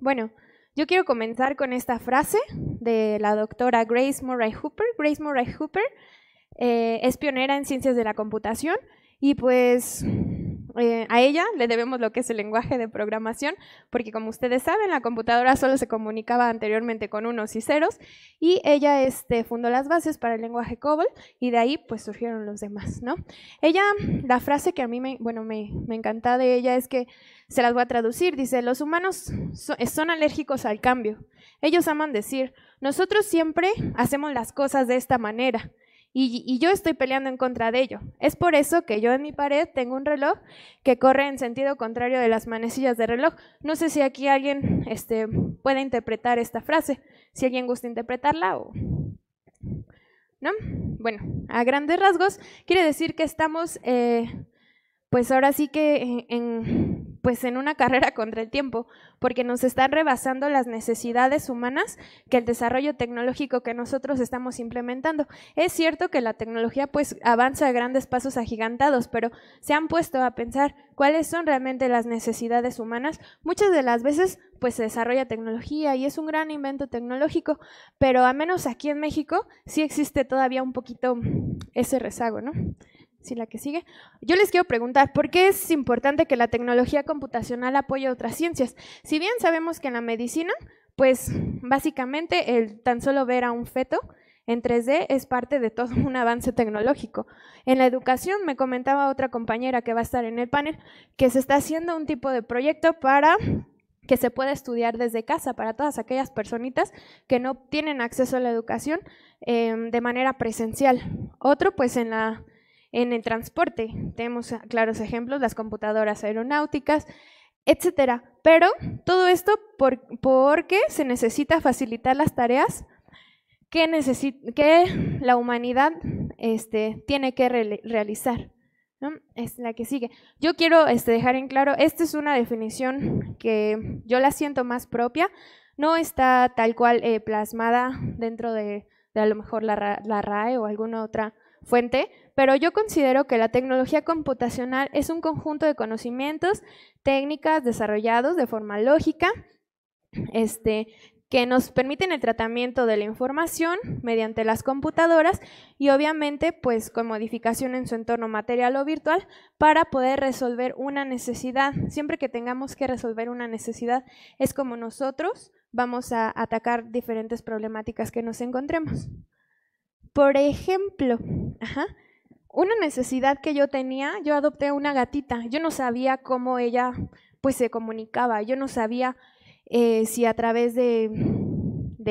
Bueno, yo quiero comenzar con esta frase de la doctora Grace Murray Hooper. Grace Murray Hooper eh, es pionera en ciencias de la computación y pues eh, a ella le debemos lo que es el lenguaje de programación, porque como ustedes saben, la computadora solo se comunicaba anteriormente con unos y ceros, y ella este, fundó las bases para el lenguaje COBOL, y de ahí pues surgieron los demás, ¿no? Ella, la frase que a mí me, bueno, encanta de ella es que, se las voy a traducir, dice, los humanos son alérgicos al cambio, ellos aman decir, nosotros siempre hacemos las cosas de esta manera, y, yo estoy peleando en contra de ello. Es por eso que yo en mi pared tengo un reloj que corre en sentido contrario de las manecillas de reloj. No sé si aquí alguien este, puede interpretar esta frase, si alguien gusta interpretarla o... ¿No? Bueno, a grandes rasgos quiere decir que estamos, eh, pues ahora sí que en pues en una carrera contra el tiempo, porque nos están rebasando las necesidades humanas que el desarrollo tecnológico que nosotros estamos implementando. Es cierto que la tecnología pues avanza a grandes pasos agigantados, pero se han puesto a pensar cuáles son realmente las necesidades humanas. Muchas de las veces pues se desarrolla tecnología y es un gran invento tecnológico, pero a menos aquí en México sí existe todavía un poquito ese rezago, ¿no? Si la que sigue. Yo les quiero preguntar, ¿por qué es importante que la tecnología computacional apoye otras ciencias? Si bien sabemos que en la medicina, pues básicamente el tan solo ver a un feto en 3D es parte de todo un avance tecnológico. En la educación me comentaba otra compañera que va a estar en el panel que se está haciendo un tipo de proyecto para que se pueda estudiar desde casa para todas aquellas personitas que no tienen acceso a la educación em, de manera presencial. Otro, pues en la en el transporte. Tenemos ah, claros ejemplos, las computadoras aeronáuticas, etcétera. Pero todo esto porque se necesita facilitar las tareas que, la humanidad este, tiene que realizar. Es la que sigue. Yo quiero este, dejar en claro, esta es una definición que yo la siento más propia, no está tal cual eh, plasmada dentro de, a lo mejor la RAE o alguna otra fuente, pero yo considero que la tecnología computacional es un conjunto de conocimientos, técnicas desarrollados de forma lógica, este, que nos permiten el tratamiento de la información mediante las computadoras y obviamente pues con modificación en su entorno material o virtual para poder resolver una necesidad. Siempre que tengamos que resolver una necesidad es como nosotros vamos a atacar diferentes problemáticas que nos encontremos. Por ejemplo, una necesidad que yo tenía, yo adopté una gatita. Yo no sabía cómo ella pues se comunicaba. Yo no sabía eh, si a través de,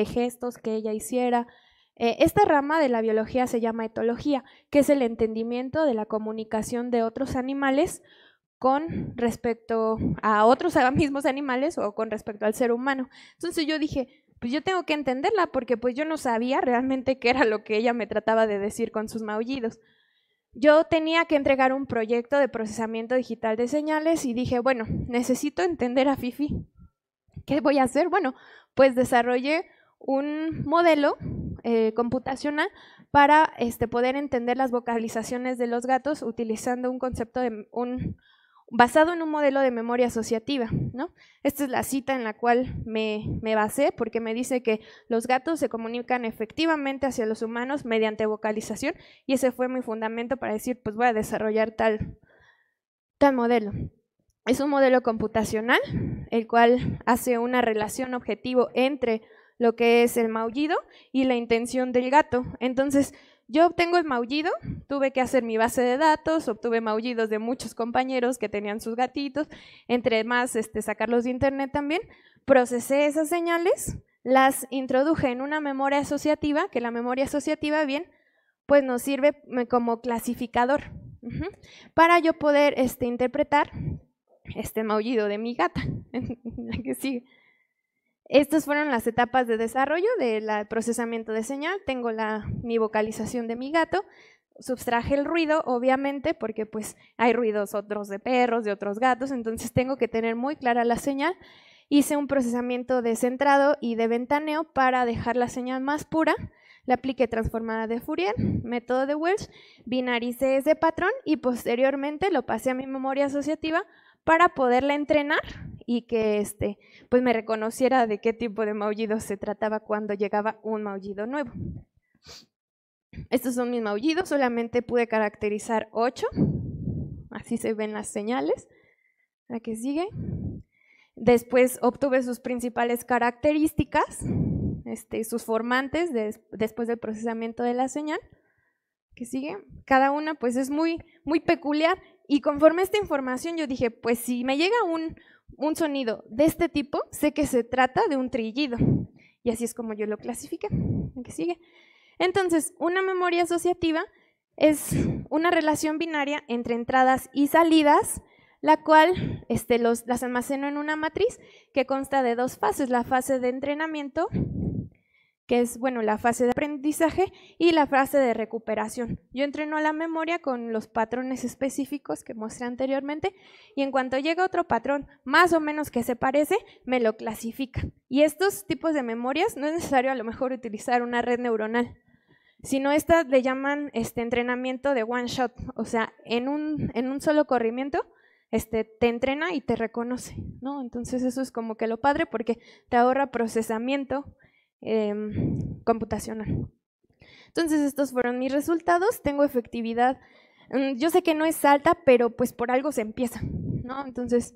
gestos que ella hiciera. Eh, esta rama de la biología se llama etología, que es el entendimiento de la comunicación de otros animales con respecto a otros mismos animales o con respecto al ser humano. Entonces yo dije, pues yo tengo que entenderla porque pues yo no sabía realmente qué era lo que ella me trataba de decir con sus maullidos. Yo tenía que entregar un proyecto de procesamiento digital de señales y dije, bueno, necesito entender a Fifi. ¿Qué voy a hacer? Bueno, pues desarrollé un modelo eh, computacional para este, poder entender las vocalizaciones de los gatos utilizando un concepto de un basado en un modelo de memoria asociativa. ¿no? Esta es la cita en la cual me, me, basé porque me dice que los gatos se comunican efectivamente hacia los humanos mediante vocalización y ese fue mi fundamento para decir, pues voy a desarrollar tal, tal modelo. Es un modelo computacional, el cual hace una relación objetivo entre lo que es el maullido y la intención del gato. Entonces, yo obtengo el maullido, tuve que hacer mi base de datos, obtuve maullidos de muchos compañeros que tenían sus gatitos, entre más este, sacarlos de internet también, procesé esas señales, las introduje en una memoria asociativa, que la memoria asociativa bien, pues nos sirve como clasificador para yo poder este, interpretar este maullido de mi gata, la que sigue. Estas fueron las etapas de desarrollo del procesamiento de señal. Tengo mi vocalización de mi gato, subtraje el ruido, obviamente, porque pues hay ruidos otros de perros, de otros gatos, entonces tengo que tener muy clara la señal. Hice un procesamiento de centrado y de ventaneo para dejar la señal más pura. La apliqué transformada de Fourier, método de Welsh, binaricé ese patrón y posteriormente lo pasé a mi memoria asociativa para poderla entrenar y que este, pues me reconociera de qué tipo de maullido se trataba cuando llegaba un maullido nuevo. Estos son mis maullidos, solamente pude caracterizar ocho, así se ven las señales. La que sigue. Después obtuve sus principales características, este, sus formantes después del procesamiento de la señal. Que sigue. Cada una pues es muy, muy peculiar y conforme a esta información yo dije, pues si me llega un, un sonido de este tipo, sé que se trata de un trillido. Y así es como yo lo clasifique. sigue? Entonces, una memoria asociativa es una relación binaria entre entradas y salidas, la cual este, los, las almaceno en una matriz que consta de dos fases, la fase de entrenamiento que es, bueno, la fase de aprendizaje y la fase de recuperación. Yo entreno la memoria con los patrones específicos que mostré anteriormente y en cuanto llega otro patrón más o menos que se parece, me lo clasifica. Y estos tipos de memorias no es necesario a lo mejor utilizar una red neuronal, sino estas le llaman este entrenamiento de one shot, o sea, en un, en un solo corrimiento este, te entrena y te reconoce, ¿no? Entonces eso es como que lo padre porque te ahorra procesamiento, Em, computacional. Entonces estos fueron mis resultados, tengo efectividad. Mm, yo sé que no es alta, pero pues por algo se empieza, ¿no? Entonces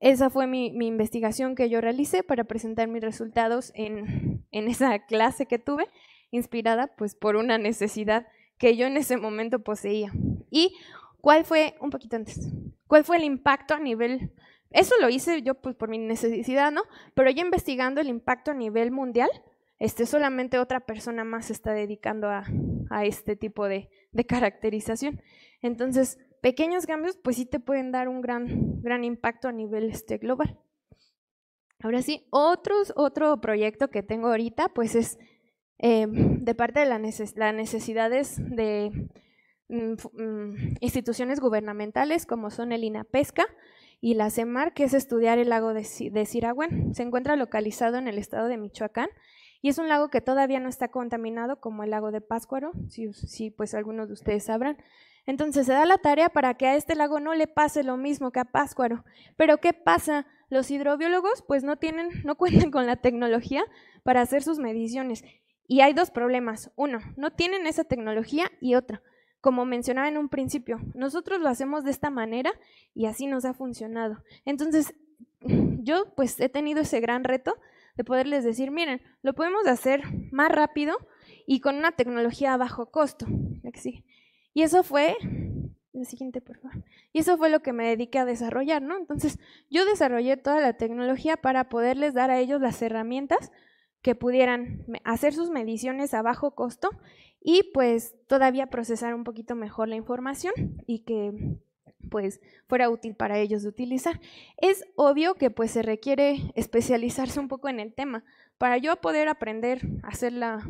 esa fue mi, mi investigación que yo realicé para presentar mis resultados en, en esa clase que tuve, inspirada pues por una necesidad que yo en ese momento poseía. Y cuál fue, un poquito antes, cuál fue el impacto a nivel, eso lo hice yo pues por mi necesidad, ¿no? Pero ya investigando el impacto a nivel mundial, este, solamente otra persona más se está dedicando a, a este tipo de, de, caracterización. Entonces, pequeños cambios, pues sí te pueden dar un gran, gran impacto a nivel este, global. Ahora sí, otro proyecto que tengo ahorita, pues es eh, de parte de las necesidades de mm, mm, instituciones gubernamentales como son el INAPESCA y la CEMAR, que es estudiar el lago de, de Siragüen. Se encuentra localizado en el estado de Michoacán y es un lago que todavía no está contaminado como el lago de Páscuaro, si, pues algunos de ustedes sabrán. Entonces se da la tarea para que a este lago no le pase lo mismo que a Páscuaro. Pero ¿qué pasa? Los hidrobiólogos pues no tienen, no cuentan con la tecnología para hacer sus mediciones. Y hay dos problemas. Uno, no tienen esa tecnología y otra, como mencionaba en un principio, nosotros lo hacemos de esta manera y así nos ha funcionado. Entonces, yo pues he tenido ese gran reto de poderles decir, miren, lo podemos hacer más rápido y con una tecnología a bajo costo. Y eso fue, siguiente por y eso fue lo que me dediqué a desarrollar, ¿no? Entonces yo desarrollé toda la tecnología para poderles dar a ellos las herramientas que pudieran hacer sus mediciones a bajo costo y pues todavía procesar un poquito mejor la información y que pues fuera útil para ellos de utilizar. Es obvio que pues se requiere especializarse un poco en el tema. Para yo poder aprender a hacer la,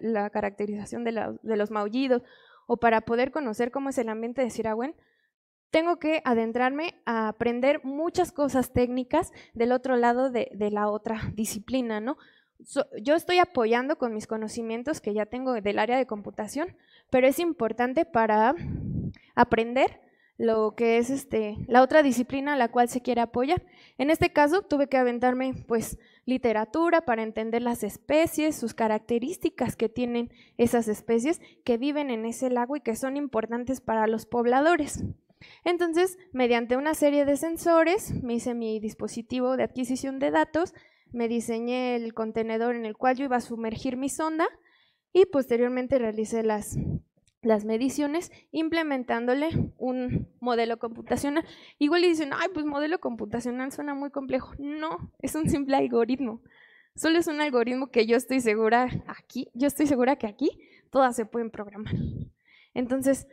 la caracterización de, los maullidos o para poder conocer cómo es el ambiente de Siragüen, tengo que adentrarme a aprender muchas cosas técnicas del otro lado de, la otra disciplina, ¿no? yo estoy apoyando con mis conocimientos que ya tengo del área de computación, pero es importante para aprender lo que es este, la otra disciplina a la cual se quiere apoyar. En este caso tuve que aventarme pues literatura para entender las especies, sus características que tienen esas especies que viven en ese lago y que son importantes para los pobladores. Entonces, mediante una serie de sensores, me hice mi dispositivo de adquisición de datos, me diseñé el contenedor en el cual yo iba a sumergir mi sonda y posteriormente realicé las las mediciones implementándole un modelo computacional. Igual le dicen, ay, pues modelo computacional suena muy complejo. No, es un simple algoritmo. Solo es un algoritmo que yo estoy segura aquí, yo estoy segura que aquí todas se pueden programar. Entonces,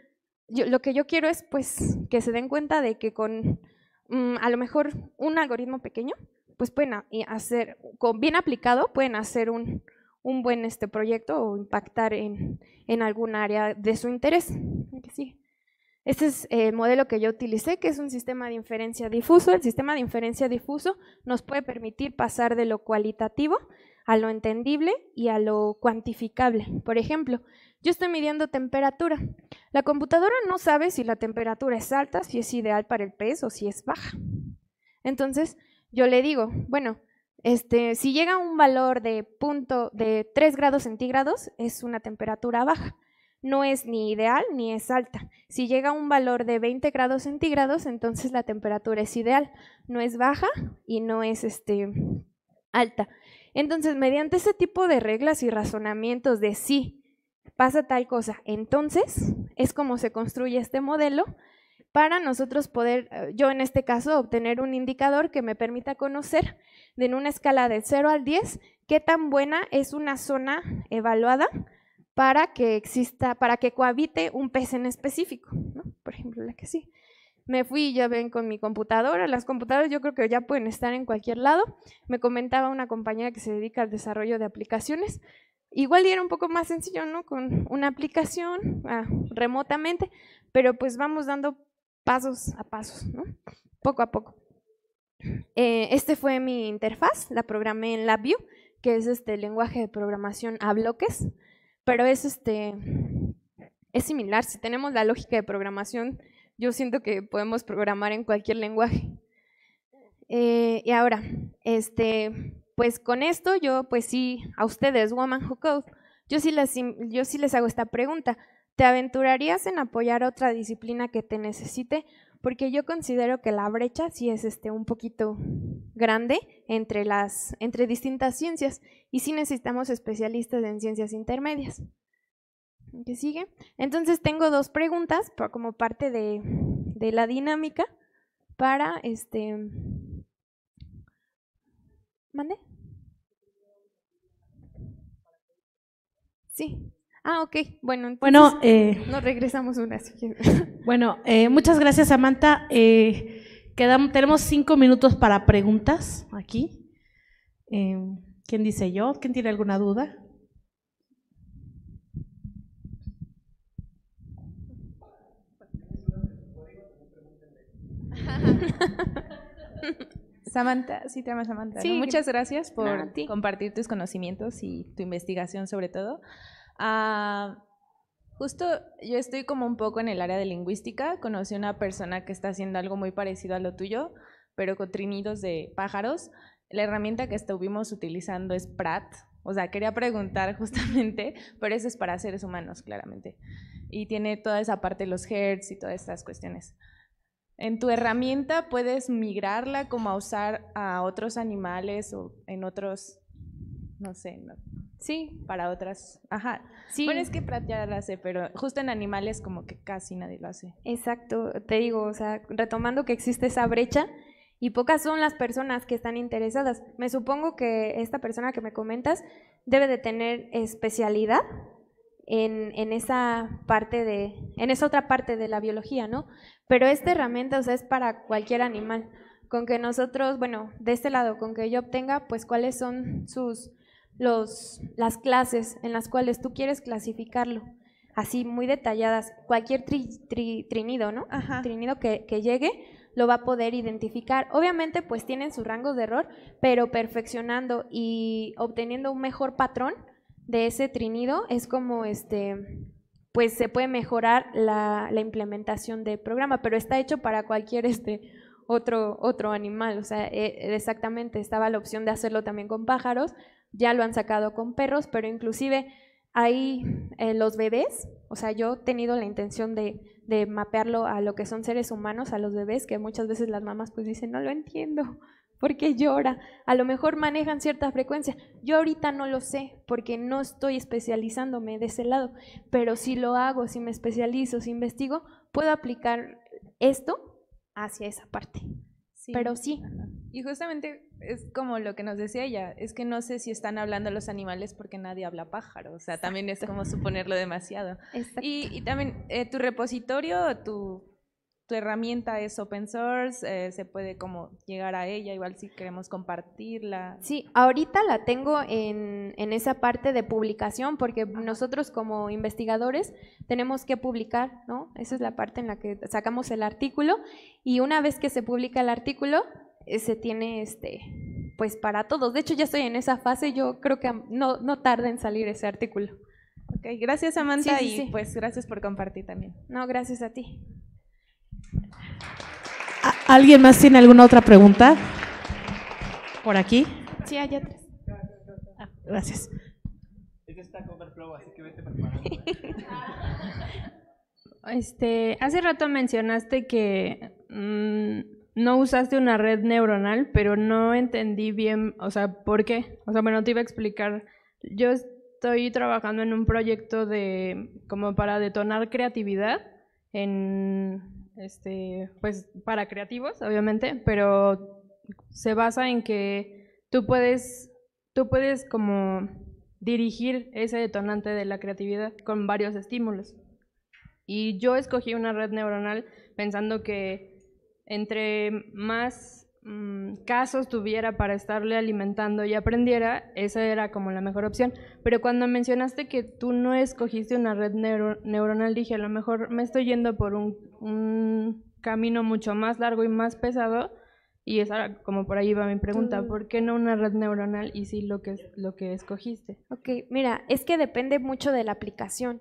lo que yo quiero es pues que se den cuenta de que con mm, a lo mejor un algoritmo pequeño, pues pueden hacer, con bien aplicado, pueden hacer un, un buen este proyecto o impactar en, en algún área de su interés. Sí. Este es el eh, modelo que yo utilicé, que es un sistema de inferencia difuso. El sistema de inferencia difuso nos puede permitir pasar de lo cualitativo a lo entendible y a lo cuantificable. Por ejemplo, yo estoy midiendo temperatura. La computadora no sabe si la temperatura es alta, si es ideal para el peso o si es baja. Entonces, yo le digo, bueno, este, si llega a un valor de, punto, de 3 grados centígrados, es una temperatura baja. No es ni ideal ni es alta. Si llega a un valor de 20 grados centígrados, entonces la temperatura es ideal. No es baja y no es este, alta. Entonces, mediante ese tipo de reglas y razonamientos de sí, pasa tal cosa, entonces es como se construye este modelo para nosotros poder, eh, yo en este caso, obtener un indicador que me permita conocer en una escala de 0 al 10 qué tan buena es una zona evaluada para que exista, para que cohabite un pez en específico, ¿no? Por ejemplo, la que sí. Me fui, ya ven, con mi computadora. Las computadoras yo creo que ya pueden estar en cualquier lado. Me comentaba una compañera que se dedica al desarrollo de aplicaciones. Igual era un poco más sencillo, ¿no? Con una aplicación ah, remotamente, pero pues vamos dando pasos a pasos, ¿no? poco a poco. Eh, este fue mi interfaz, la programé en LabVIEW, que es este lenguaje de programación a bloques, pero es, este, es similar. Si tenemos la lógica de programación, yo siento que podemos programar en cualquier lenguaje. Eh, y ahora, este, pues con esto yo, pues sí, a ustedes, Woman Who Code, yo sí yo sí les hago esta pregunta. ¿Te aventurarías en apoyar otra disciplina que te necesite? Porque yo considero que la brecha sí es este, un poquito grande entre, las, entre distintas ciencias y sí necesitamos especialistas en ciencias intermedias. ¿Qué sigue? Entonces tengo dos preguntas como parte de, de, la dinámica para este... ¿Mande? Sí. Ah, ok. Bueno, entonces eh, nos regresamos una. bueno, eh, muchas gracias, Samantha. Eh, tenemos cinco minutos para preguntas aquí. Em, ¿Quién dice yo? ¿Quién tiene alguna duda? Samantha, sí te amo, Samantha. Sí, Muchas gracias por compartir tus conocimientos y tu investigación sobre todo. Ah, justo yo estoy como un poco en el área de lingüística, conocí una persona que está haciendo algo muy parecido a lo tuyo, pero con trinidos de pájaros. La herramienta que estuvimos utilizando es Pratt o sea, quería preguntar justamente, pero eso es para seres humanos, claramente. Y tiene toda esa parte de los hertz y todas estas cuestiones. En tu herramienta puedes migrarla como a usar a otros animales o en otros, no sé, no, Sí. Para otras. Ajá. Sí. Bueno, es que Prat hace, pero justo en animales como que casi nadie lo hace. Exacto, te digo, o sea, retomando que existe esa brecha y pocas son las personas que están interesadas. Me supongo que esta persona que me comentas debe de tener especialidad en, esa parte de, en esa otra parte de la biología, ¿no? Pero esta herramienta, o sea, es para cualquier animal. Con que nosotros, bueno, de este lado, con que yo obtenga, pues cuáles son sus los, las clases en las cuales tú quieres clasificarlo, así muy detalladas. Cualquier trinido, ¿no? Trinido que, que llegue lo va a poder identificar. Obviamente, pues tienen sus rangos de error, pero perfeccionando y obteniendo un mejor patrón de ese trinido es como este pues se puede mejorar la, implementación del programa, pero está hecho para cualquier este otro, otro animal. O sea, e, exactamente, estaba la opción de hacerlo también con pájaros, ya lo han sacado con perros, pero inclusive ahí eh, los bebés, o sea, yo he tenido la intención de, de, mapearlo a lo que son seres humanos, a los bebés, que muchas veces las mamás pues dicen, no lo entiendo, porque llora? A lo mejor manejan cierta frecuencia. Yo ahorita no lo sé porque no estoy especializándome de ese lado, pero si lo hago, si me especializo, si investigo, puedo aplicar esto hacia esa parte. Sí. Pero sí. Y justamente es como lo que nos decía ella, es que no sé si están hablando los animales porque nadie habla pájaro, o sea, también es como suponerlo demasiado. Y, también eh, tu repositorio, tu tu herramienta es open source, eh, se puede como llegar a ella, igual si queremos compartirla. Sí, ahorita la tengo en, en esa parte de publicación porque nosotros como investigadores tenemos que publicar, ¿no? Esa es la parte en la que sacamos el artículo y una vez que se publica el artículo, eh, se tiene este pues para todos. De hecho, ya estoy en esa fase, yo creo que no, no tarda en salir ese artículo. Ok, gracias Amanda y pues gracias por compartir también. No, gracias a ti. ¿Alguien más tiene alguna otra pregunta? ¿Por aquí? Sí, allá otras. gracias. Este, hace rato mencionaste que mm, no usaste una red neuronal, pero no entendí bien, o sea, ¿por qué? O sea, bueno, te iba a explicar. Yo estoy trabajando en un proyecto de como para detonar creatividad en este, pues para creativos, obviamente, pero se basa en que tú puedes, tú puedes como dirigir ese detonante de la creatividad con varios estímulos. Y yo escogí una red neuronal pensando que entre más Mm, casos tuviera para estarle alimentando y aprendiera, esa era como la mejor opción. Pero cuando mencionaste que tú no escogiste una red neuronal, dije, a lo mejor me estoy yendo por un, camino mucho más largo y más pesado. Y esa como por ahí va mi pregunta, mm. ¿por qué no una red neuronal y sí lo que, lo que escogiste? Ok, mira, es que depende mucho de la aplicación.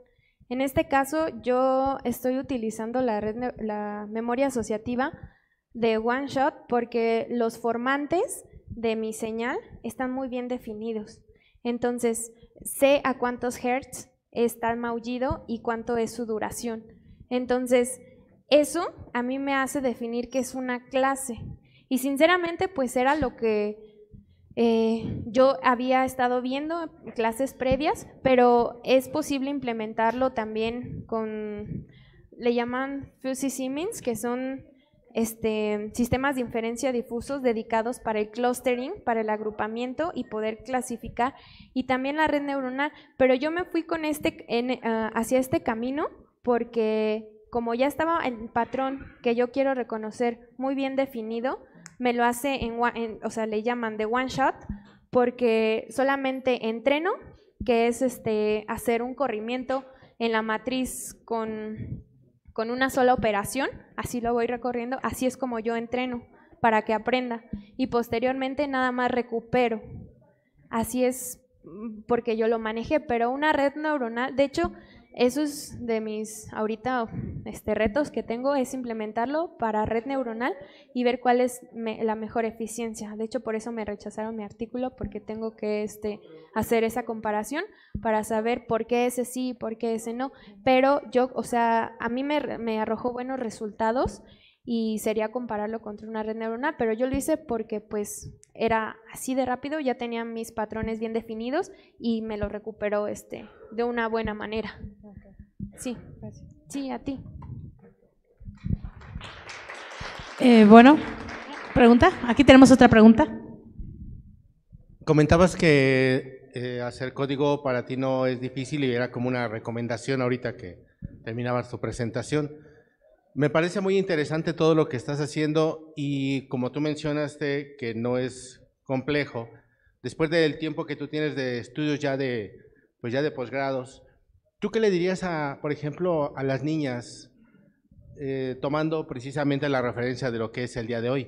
En este caso yo estoy utilizando la, red, la memoria asociativa de one shot porque los formantes de mi señal están muy bien definidos. Entonces, sé a cuántos hertz está el maullido y cuánto es su duración. Entonces, eso a mí me hace definir que es una clase. Y sinceramente, pues era lo que eh, yo había estado viendo clases previas, pero es posible implementarlo también con, le llaman fuzzy Siemens, que son este, sistemas de inferencia difusos dedicados para el clustering, para el agrupamiento y poder clasificar, y también la red neuronal. Pero yo me fui con este, eh, hacia este camino porque como ya estaba el patrón que yo quiero reconocer muy bien definido, me lo hace o sea, le llaman de one shot, porque solamente entreno, que es este, hacer un corrimiento en la matriz con con una sola operación, así lo voy recorriendo, así es como yo entreno para que aprenda y posteriormente nada más recupero. Así es mm, porque yo lo manejé, pero una red neuronal, de hecho, eso es de mis ahorita este, retos que tengo es implementarlo para red neuronal y ver cuál es la mejor eficiencia. De hecho, por eso me rechazaron mi artículo porque tengo que este, hacer esa comparación para saber por qué ese sí y por qué ese no. Pero yo, o sea, a mí me, me arrojó buenos resultados y sería compararlo contra una red neuronal, pero yo lo hice porque pues era así de rápido, ya tenía mis patrones bien definidos y me lo recuperó este, de una buena manera. Sí, sí, a ti. Eh, bueno, pregunta, aquí tenemos otra pregunta. Comentabas que eh, hacer código para ti no es difícil y era como una recomendación ahorita que terminabas tu presentación. Me parece muy interesante todo lo que estás haciendo y como tú mencionaste que no es complejo, después del tiempo que tú tienes de estudios ya de, pues ya de posgrados, ¿tú qué le dirías a, por ejemplo, a las niñas, eh, tomando precisamente la referencia de lo que es el día de hoy?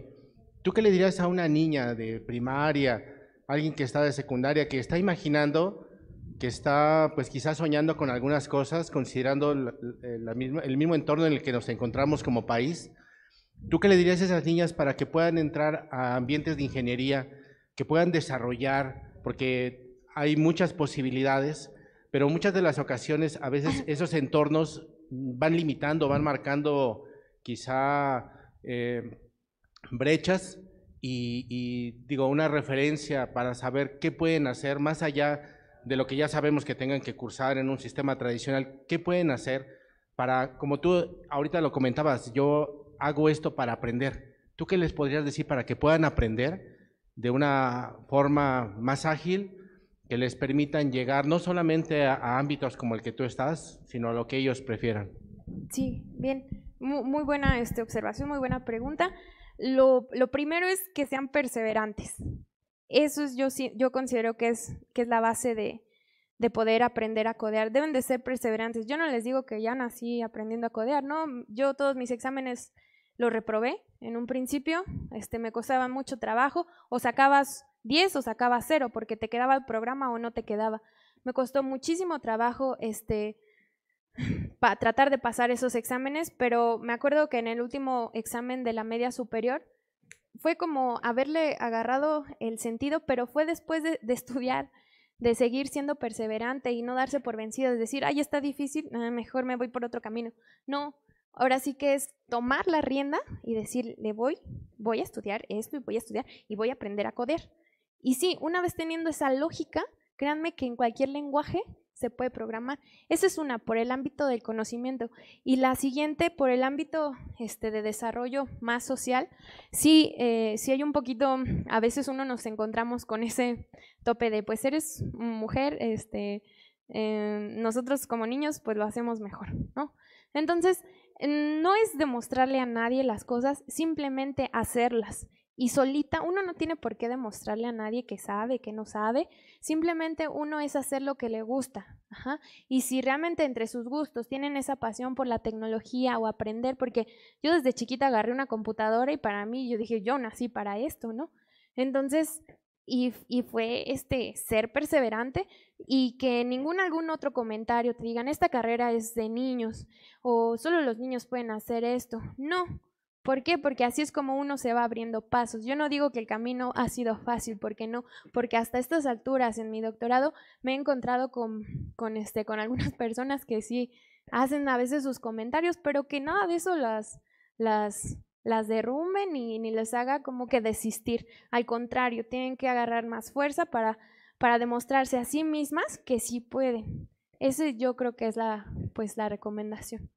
¿Tú qué le dirías a una niña de primaria, alguien que está de secundaria, que está imaginando que está pues quizás soñando con algunas cosas, considerando eh, el mismo entorno en el que nos encontramos como país. ¿Tú qué le dirías a esas niñas para que puedan entrar a ambientes de ingeniería, que puedan desarrollar, porque hay muchas posibilidades, pero muchas de las ocasiones a veces esos entornos van limitando, van marcando quizá eh, brechas y, y digo, una referencia para saber qué pueden hacer más allá de lo que ya sabemos que tengan que cursar en un sistema tradicional, ¿qué pueden hacer para, como tú ahorita lo comentabas, yo hago esto para aprender? ¿Tú qué les podrías decir para que puedan aprender de una forma más ágil, que les permitan llegar no solamente a, ámbitos como el que tú estás, sino a lo que ellos prefieran? Sí, bien, muy, muy buena este, observación, muy buena pregunta. Lo, lo primero es que sean perseverantes. Eso es, yo, yo considero que es, que es la base de, de poder aprender a codear. Deben de ser perseverantes. Yo no les digo que ya nací aprendiendo a codear, ¿no? Yo todos mis exámenes los reprobé en un principio, este, me costaba mucho trabajo, o sacabas 10 o sacabas 0 porque te quedaba el programa o no te quedaba. Me costó muchísimo trabajo este, para tratar de pasar esos exámenes, pero me acuerdo que en el último examen de la media superior fue como haberle agarrado el sentido, pero fue después de, estudiar, de seguir siendo perseverante y no darse por vencido, es decir, ahí está difícil, ah, mejor me voy por otro camino. No, ahora sí que es tomar la rienda y decir, le voy, voy a estudiar esto y voy a estudiar y voy a aprender a coder. Y sí, una vez teniendo esa lógica, créanme que en cualquier lenguaje se puede programar. Esa es una, por el ámbito del conocimiento. Y la siguiente, por el ámbito este, de desarrollo más social, sí, eh, hay un poquito, a veces uno nos encontramos con ese tope de, pues eres mujer, este, eh, nosotros como niños, pues lo hacemos mejor, ¿no? Entonces, no es demostrarle a nadie las cosas, simplemente hacerlas. Y solita, uno no tiene por qué demostrarle a nadie que sabe, que no sabe, simplemente uno es hacer lo que le gusta. Ajá. Y si realmente entre sus gustos tienen esa pasión por la tecnología o aprender, porque yo desde chiquita agarré una computadora y para mí yo dije, yo nací para esto, ¿no? Entonces, y, y, fue este ser perseverante y que ningún algún otro comentario te digan esta carrera es de niños o solo los niños pueden hacer esto. No, ¿Por qué? Porque así es como uno se va abriendo pasos. Yo no digo que el camino ha sido fácil, porque no, porque hasta estas alturas en mi doctorado me he encontrado con, con, este, con algunas personas que sí hacen a veces sus comentarios, pero que nada de eso las, las, las derrumben y ni les haga como que desistir. Al contrario, tienen que agarrar más fuerza para, para demostrarse a sí mismas que sí pueden. Esa yo creo que es la, pues, la recomendación.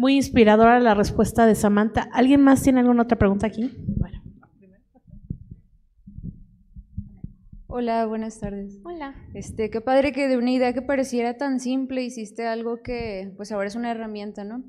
Muy inspiradora la respuesta de Samantha. ¿Alguien más tiene alguna otra pregunta aquí? Hola, buenas tardes. Hola. Este, qué padre que de una idea que pareciera tan simple hiciste algo que pues ahora es una herramienta, ¿no?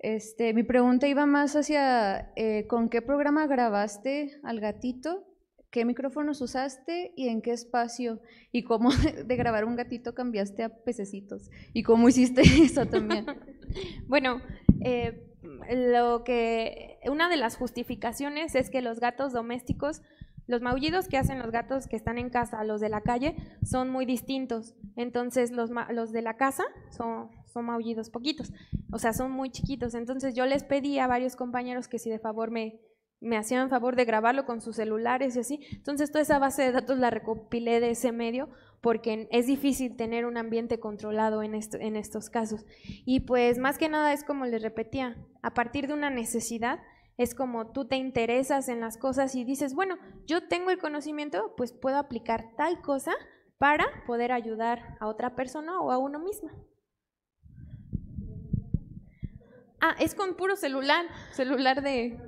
Este, mi pregunta iba más hacia eh, con qué programa grabaste al gatito, qué micrófonos usaste y en qué espacio, y cómo de grabar un gatito cambiaste a pececitos, y cómo hiciste eso también. Bueno, eh, lo que una de las justificaciones es que los gatos domésticos, los maullidos que hacen los gatos que están en casa los de la calle son muy distintos. Entonces los, los de la casa son, son maullidos poquitos, o sea, son muy chiquitos. Entonces yo les pedí a varios compañeros que si de favor me, me hacían favor de grabarlo con sus celulares y así. Entonces toda esa base de datos la recopilé de ese medio porque es difícil tener un ambiente controlado en, estos casos. Y pues más que nada es como les repetía, a partir de una necesidad, es como tú te interesas en las cosas y dices, bueno, yo tengo el conocimiento, pues puedo aplicar tal cosa para poder ayudar a otra persona o a uno mismo. Ah, es con puro celular, celular de...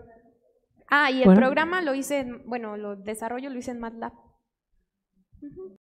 Ah, y el programa lo hice, bueno, lo desarrollo lo hice en MATLAB.